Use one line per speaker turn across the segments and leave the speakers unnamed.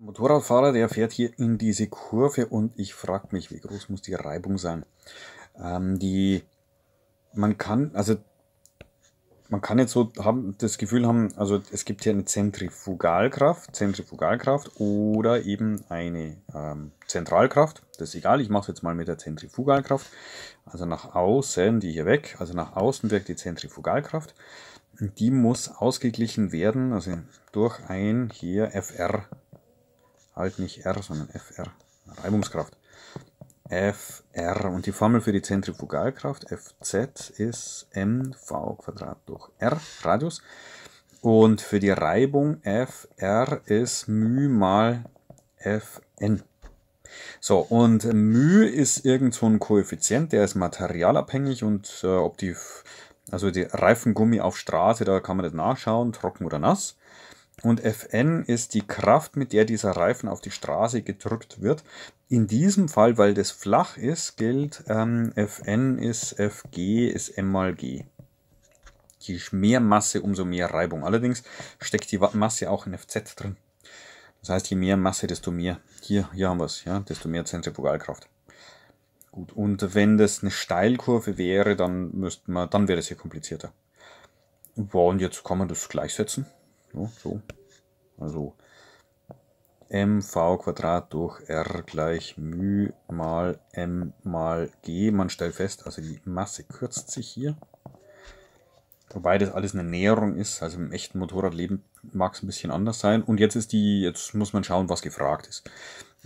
Motorradfahrer, der fährt hier in diese Kurve und ich frage mich, wie groß muss die Reibung sein? Ähm, die, man kann, also man kann jetzt so haben, das Gefühl haben, also es gibt hier eine Zentrifugalkraft, Zentrifugalkraft oder eben eine ähm, Zentralkraft. Das ist egal, ich mache es jetzt mal mit der Zentrifugalkraft. Also nach außen, die hier weg, also nach außen wirkt die Zentrifugalkraft. Die muss ausgeglichen werden, also durch ein hier FR Halt nicht R, sondern FR. Reibungskraft. FR. Und die Formel für die Zentrifugalkraft, Fz, ist mv durch R, Radius. Und für die Reibung Fr ist μ mal Fn. So, und μ ist irgend so ein Koeffizient, der ist materialabhängig und äh, ob die, also die Reifengummi auf Straße, da kann man das nachschauen, trocken oder nass. Und Fn ist die Kraft, mit der dieser Reifen auf die Straße gedrückt wird. In diesem Fall, weil das flach ist, gilt ähm, Fn ist Fg ist m mal g. Je mehr Masse, umso mehr Reibung. Allerdings steckt die Masse auch in Fz drin. Das heißt, je mehr Masse, desto mehr. Hier, hier haben wir es, ja, desto mehr Zentrifugalkraft. Gut, und wenn das eine Steilkurve wäre, dann müssten wir, dann wäre das hier komplizierter. Boah, und jetzt kann man das gleichsetzen. Ne? So. Also mv Quadrat durch r gleich μ mal m mal g. Man stellt fest, also die Masse kürzt sich hier. Wobei das alles eine Näherung ist, also im echten Motorradleben mag es ein bisschen anders sein. Und jetzt ist die, jetzt muss man schauen, was gefragt ist.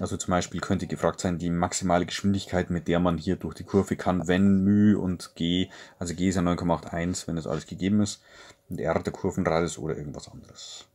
Also zum Beispiel könnte gefragt sein, die maximale Geschwindigkeit, mit der man hier durch die Kurve kann, wenn μ und g, also g ist ja 9,81, wenn das alles gegeben ist, und r der Kurvenradius oder irgendwas anderes.